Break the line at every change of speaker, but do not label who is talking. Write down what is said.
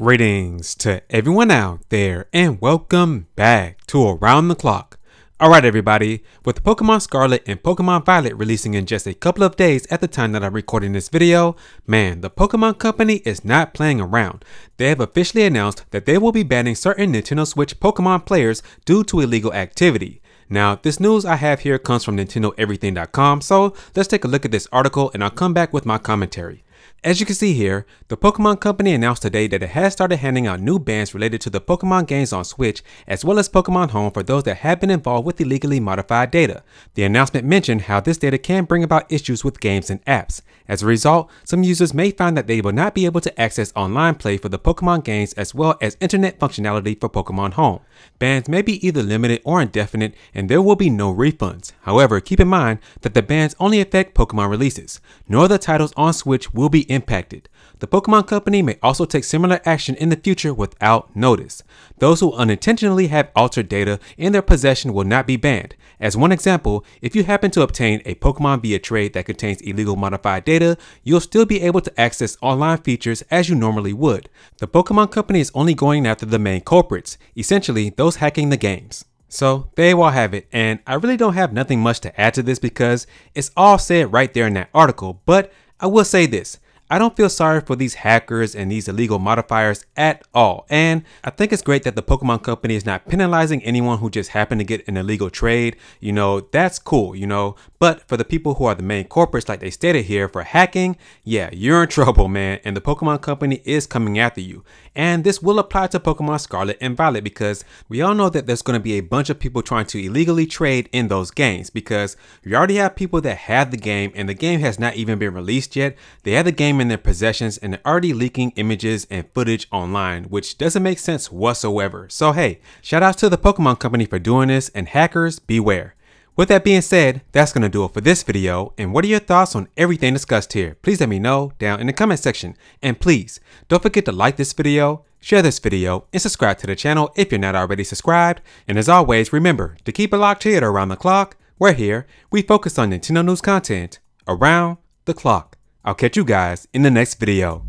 Greetings to everyone out there, and welcome back to Around the Clock. Alright everybody, with Pokemon Scarlet and Pokemon Violet releasing in just a couple of days at the time that I'm recording this video, man, the Pokemon Company is not playing around. They have officially announced that they will be banning certain Nintendo Switch Pokemon players due to illegal activity. Now, this news I have here comes from NintendoEverything.com, so let's take a look at this article and I'll come back with my commentary. As you can see here, the Pokemon Company announced today that it has started handing out new bans related to the Pokemon games on Switch, as well as Pokemon Home for those that have been involved with illegally modified data. The announcement mentioned how this data can bring about issues with games and apps. As a result, some users may find that they will not be able to access online play for the Pokemon games as well as internet functionality for Pokemon Home. Bans may be either limited or indefinite, and there will be no refunds. However, keep in mind that the bans only affect Pokemon releases. No other titles on Switch will be impacted. The Pokemon Company may also take similar action in the future without notice. Those who unintentionally have altered data in their possession will not be banned. As one example, if you happen to obtain a Pokemon via trade that contains illegal modified data, you'll still be able to access online features as you normally would. The Pokemon Company is only going after the main culprits, essentially those hacking the games. So there you all have it, and I really don't have nothing much to add to this because it's all said right there in that article, but I will say this. I don't feel sorry for these hackers and these illegal modifiers at all. And I think it's great that the Pokemon Company is not penalizing anyone who just happened to get an illegal trade. You know, that's cool, you know. But for the people who are the main corporates, like they stated here, for hacking, yeah, you're in trouble, man. And the Pokemon Company is coming after you. And this will apply to Pokemon Scarlet and Violet because we all know that there's going to be a bunch of people trying to illegally trade in those games because we already have people that have the game and the game has not even been released yet. They have the game game in their possessions and already leaking images and footage online, which doesn't make sense whatsoever. So hey, shout out to the Pokemon company for doing this and hackers beware. With that being said, that's going to do it for this video. And what are your thoughts on everything discussed here? Please let me know down in the comment section. And please, don't forget to like this video, share this video, and subscribe to the channel if you're not already subscribed. And as always, remember to keep it locked here around the clock. We're here. We focus on Nintendo news content around the clock. I'll catch you guys in the next video.